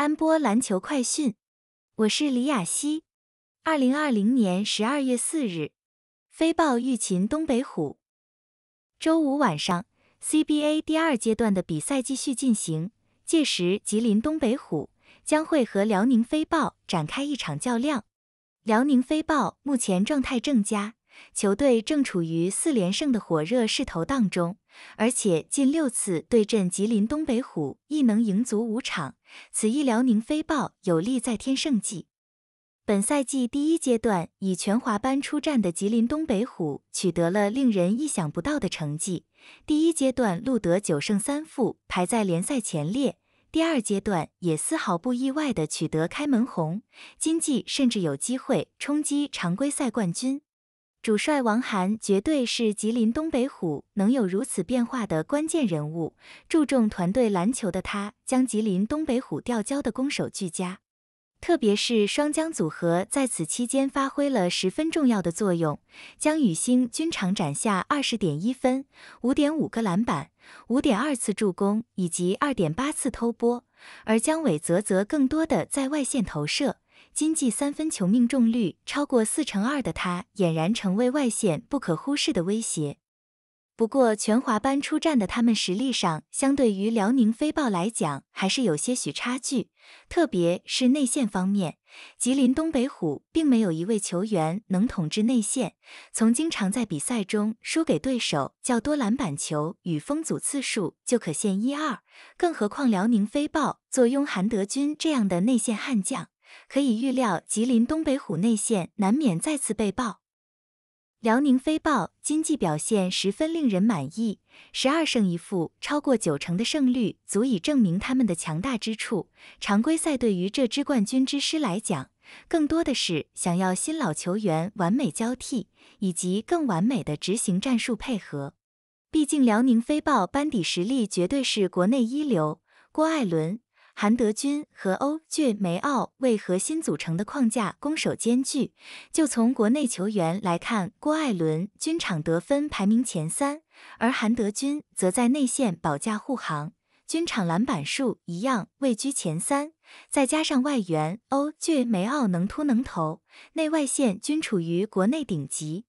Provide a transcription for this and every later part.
安波篮球快讯，我是李雅希。二零二零年十二月四日，飞豹遇擒东北虎。周五晚上，CBA 第二阶段的比赛继续进行，届时吉林东北虎将会和辽宁飞豹展开一场较量。辽宁飞豹目前状态正佳。球队正处于四连胜的火热势头当中，而且近六次对阵吉林东北虎亦能赢足五场，此役辽宁飞豹有力再添胜绩。本赛季第一阶段以全华班出战的吉林东北虎取得了令人意想不到的成绩，第一阶段录得九胜三负排在联赛前列，第二阶段也丝毫不意外地取得开门红，今季甚至有机会冲击常规赛冠军。主帅王涵绝对是吉林东北虎能有如此变化的关键人物。注重团队篮球的他，将吉林东北虎调教的攻守俱佳。特别是双江组合在此期间发挥了十分重要的作用。江雨星均场斩下二十点一分、五点五个篮板、五点二次助攻以及二点八次偷波，而江伟泽则更多的在外线投射。今季三分球命中率超过四成二的他，俨然成为外线不可忽视的威胁。不过，全华班出战的他们实力上相对于辽宁飞豹来讲，还是有些许差距，特别是内线方面，吉林东北虎并没有一位球员能统治内线，从经常在比赛中输给对手较多篮板球与封阻次数就可见一二。更何况辽宁飞豹坐拥韩德君这样的内线悍将。可以预料，吉林东北虎内线难免再次被爆。辽宁飞豹今季表现十分令人满意，十二胜一负，超过九成的胜率足以证明他们的强大之处。常规赛对于这支冠军之师来讲，更多的是想要新老球员完美交替，以及更完美的执行战术配合。毕竟，辽宁飞豹班底实力绝对是国内一流。郭艾伦。韩德君和欧俊梅奥为核心组成的框架攻守兼具。就从国内球员来看，郭艾伦均场得分排名前三，而韩德君则在内线保驾护航，均场篮板数一样位居前三。再加上外援欧俊梅奥能突能投，内外线均处于国内顶级。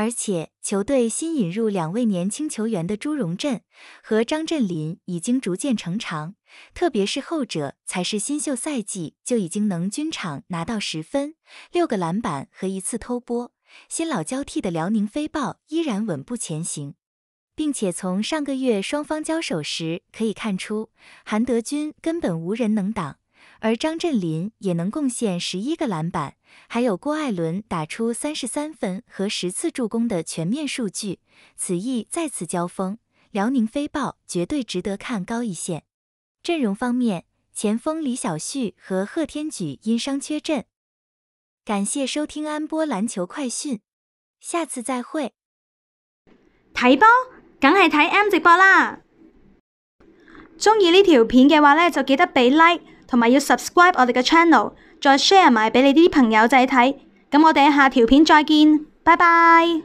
而且球队新引入两位年轻球员的朱荣振和张镇麟已经逐渐成长，特别是后者才是新秀赛季就已经能均场拿到十分、六个篮板和一次偷播。新老交替的辽宁飞豹依然稳步前行，并且从上个月双方交手时可以看出，韩德君根本无人能挡。而张镇麟也能贡献十一个篮板，还有郭艾伦打出三十三分和十次助攻的全面数据。此役再次交锋，辽宁飞豹绝对值得看高一线。阵容方面，前锋李晓旭和贺天举因伤缺阵。感谢收听安波篮球快讯，下次再会。睇波，梗系睇 M 直播啦，中意呢条片嘅话呢，就记得俾 like。同埋要 subscribe 我哋嘅 channel，再 share 埋俾你啲朋友仔睇，咁我哋下條片再見，拜拜。